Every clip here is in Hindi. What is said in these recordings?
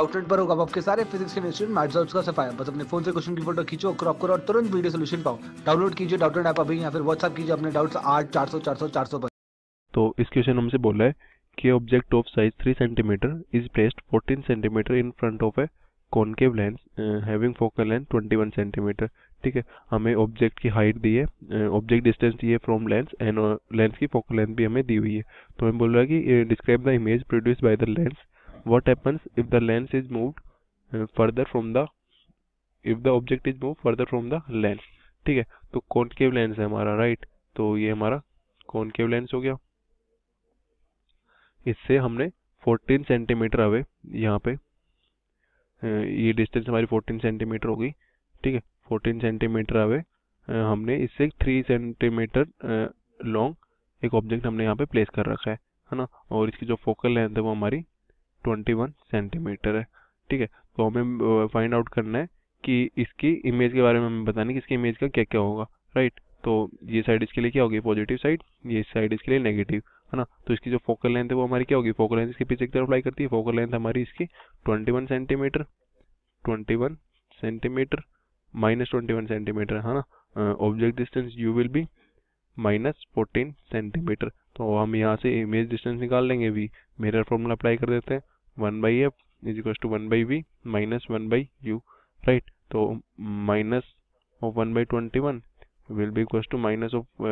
आउटलेट पर होगा आपके सारे फिजिक्स केमिस्ट्री मैथ्स और उसका सफाया बस अपने फोन से क्वेश्चन की फोटो खींचो क्रॉप करो और तुरंत वीडियो सोल्यूशन पाओ डाउनलोड कीजिए डाउटलेट ऐप अभी या फिर व्हाट्सअप कीजिए अपने डाउट्स आठ चार सौ चार सौ चार सौ पर तो इस क्वेश्चन हमसे बोला है कि object of size three centimetre is placed fourteen centimetre in front of a concave lens having focal length twenty one centimetre ठीक है हमें ऑब्जेक्ट की हाइट दी है ऑब्जेक्ट uh, डिस्टेंस दी है फ्रॉम लेंस एंड लेंस की फोकल लेंथ भी हमें दी हुई है तो हमें बोल रहा है कि describe the image produce by the lens what happens if the lens is moved uh, further from the if the object is moved further from the lens ठीक है तो concave lens है हमारा right तो ये हमारा concave lens हो गया इससे हमने 14 सेंटीमीटर अवे यहाँ पे ये डिस्टेंस हमारी 14 सेंटीमीटर होगी ठीक है 14 सेंटीमीटर अवे हमने इससे 3 सेंटीमीटर लॉन्ग एक ऑब्जेक्ट हमने यहाँ पे प्लेस कर रखा है है ना और इसकी जो फोकल लेंथ है वो हमारी ट्वेंटी वन सेंटीमीटर है ठीक है तो हमें फाइंड आउट करना है कि इसकी इमेज के बारे में हमें बताना है कि इसकी इमेज का क्या क्या होगा राइट तो ये साइड इसके लिए क्या होगी पॉजिटिव साइड ये साइड इसके लिए नेगेटिव है ना तो इसकी जो फोकल लेंथ है वो हमारी क्या होगी फोकल लेंथ इसके पीछे की तरफ अप्लाई करती है फोकल लेंथ हमारी इसकी twenty one centimetre twenty one centimetre minus twenty one centimetre है ना object distance u will be minus fourteen centimetre तो हम यहाँ से इमेज डिस्टेंस निकाल लेंगे भी मिरर फॉर्मूला अप्लाई कर देते हैं one by f is equal to one by v minus one by u right तो minus of one by twenty one will be equal to minus of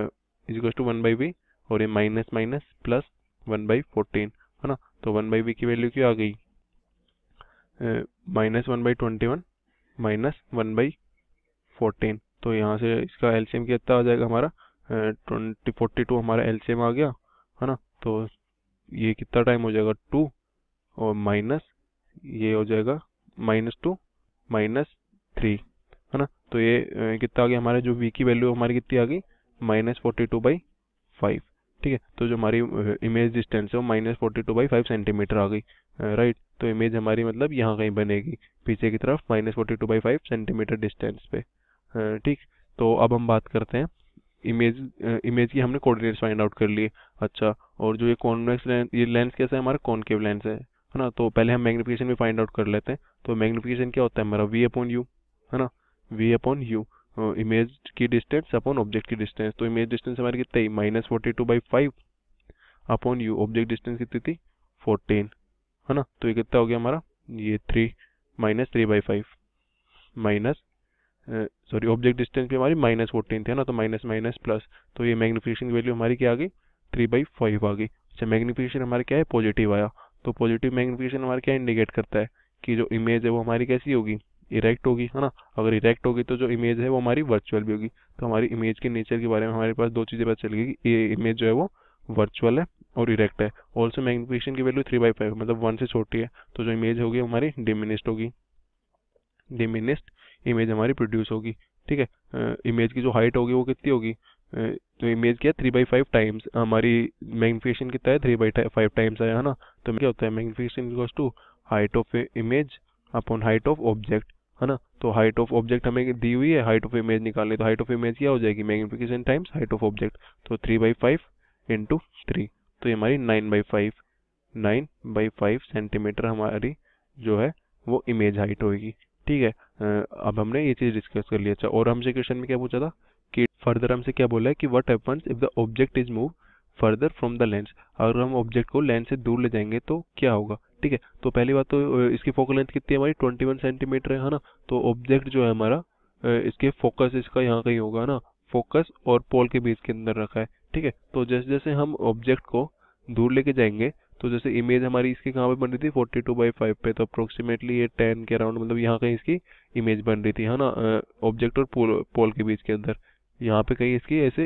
is equal to one by v और ये minus minus plus one by fourteen है ना तो वन बाई वी की वैल्यू क्यों आ गई minus uh, one by twenty one minus one by fourteen तो यहाँ से इसका एलसीएम कितना आ जाएगा हमारा ट्वेंटी फोर्टी टू हमारा एलसीएम आ गया है ना तो ये कितना टाइम हो जाएगा टू और माइनस ये हो जाएगा माइनस टू माइनस थ्री है ना तो ये कितना आ गया हमारे जो वी की वैल्यू हमारी कितनी आ गई minus forty two by five ठीक है तो जो हमारी इमेज डिस्टेंस है वो minus forty two by five centimetre आ गई राइट तो इमेज हमारी मतलब यहाँ कहीं बनेगी पीछे की तरफ minus forty two by five centimetre distance पे ठीक तो अब हम बात करते हैं इमेज इमेज की हमने कोऑर्डिनेट्स फाइंड आउट कर लिए अच्छा और जो ये कॉन्वेक्स लेंस ये लेंस कैसा है हमारा कॉन्केव लेंस है है ना तो पहले हम मैग्नीफिकेशन भी फाइंड आउट कर लेते हैं तो मैग्नीफिकेशन क्या होता है हमारा वी अपॉन यू है ना वी अपॉन यू इमेज की डिस्टेंस अपॉन ऑब्जेक्ट की डिस्टेंस तो इमेज डिस्टेंस हमारी कितनी थी minus forty two by five upon u object distance कितनी थी फोर्टीन है ना तो ये कितना हो गया हमारा ये three minus three by five minus sorry object distance भी हमारी माइनस फोर्टीन थी है ना तो माइनस माइनस प्लस तो ये मैग्नीफिकेशन की वैल्यू हमारी क्या आ गई थ्री बाई फाइव आ गई अच्छा मैग्नीफिकेशन हमारा क्या है पॉजिटिव आया तो पॉजिटिव मैग्नीफिकेशन हमारे क्या इंडिकेट करता है कि जो इमेज है वो हमारी कैसी होगी इरेक्ट होगी है ना अगर इरेक्ट होगी तो जो इमेज है वो हमारी वर्चुअल भी होगी तो हमारी इमेज के नेचर के बारे में हमारे पास दो चीज़ें पता चल चलेगी ये इमेज जो है वो वर्चुअल है और इरेक्ट है ऑल्सो मैग्नीफिकेशन की वैल्यू थ्री बाई फाइव मतलब वन से छोटी है तो जो इमेज होगी हमारी डिमिनिस्ट होगी डिमिनिस्ट इमेज हमारी प्रोड्यूस होगी ठीक है इमेज की जो हाइट होगी वो कितनी होगी तो इमेज क्या थ्री बाई फाइव टाइम्स हमारी मैग्निफिकेशन कितना है थ्री बाई फाइव टाइम्स आया है ना तो क्या होता है magnification equals to height of image upon height of object है ना तो हाइट ऑफ ऑब्जेक्ट हमें दी हुई है हाइट ऑफ इमेज निकालने तो हाइट ऑफ इमेज क्या हो जाएगी magnification times height of object तो three by five into three तो ये हमारी nine by five nine by five centimetre हमारी जो है वो इमेज हाइट होगी ठीक है अब हमने ये चीज़ डिस्कस कर लिया अच्छा और हमसे क्वेश्चन में क्या पूछा था कि फर्दर हमसे क्या बोला है कि what happens if the object is move further from the lens अगर हम ऑब्जेक्ट को लेंस से दूर ले जाएंगे तो क्या होगा ठीक है तो पहली बात तो इसकी फोकल लेंथ कितनी है हमारी ट्वेंटी वन सेंटीमीटर है ना तो ऑब्जेक्ट जो है हमारा इसके फोकस इसका यहाँ कहीं होगा ना फोकस और पोल के बीच के अंदर रखा है ठीक है तो जैसे जैसे हम ऑब्जेक्ट को दूर लेके जाएंगे तो जैसे इमेज हमारी इसकी कहाँ पे बन रही थी 42 टू बाई फाइव पे तो अप्रोक्सीमेटली ये 10 के अराउंड मतलब यहाँ कहीं इसकी इमेज बन रही थी है ना ऑब्जेक्ट और पोल पोल के बीच के अंदर यहाँ पे कहीं इसकी ऐसे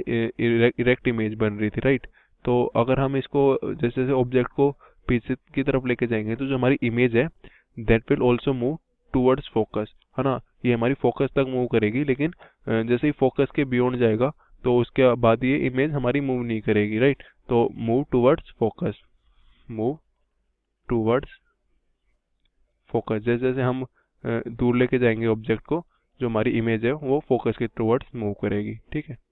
इरेक्ट इमेज बन रही थी राइट तो अगर हम इसको जैसे जैसे ऑब्जेक्ट को पीछे की तरफ लेके जाएंगे तो जो हमारी इमेज है that will also move towards focus है ना ये हमारी फोकस तक मूव करेगी लेकिन जैसे ही फोकस के बियॉन्ड जाएगा तो उसके बाद ये इमेज हमारी मूव नहीं करेगी राइट तो move towards focus move towards focus जैसे जैसे हम दूर लेके जाएंगे ऑब्जेक्ट को जो हमारी इमेज है वो फोकस के टूवर्ड्स मूव करेगी ठीक है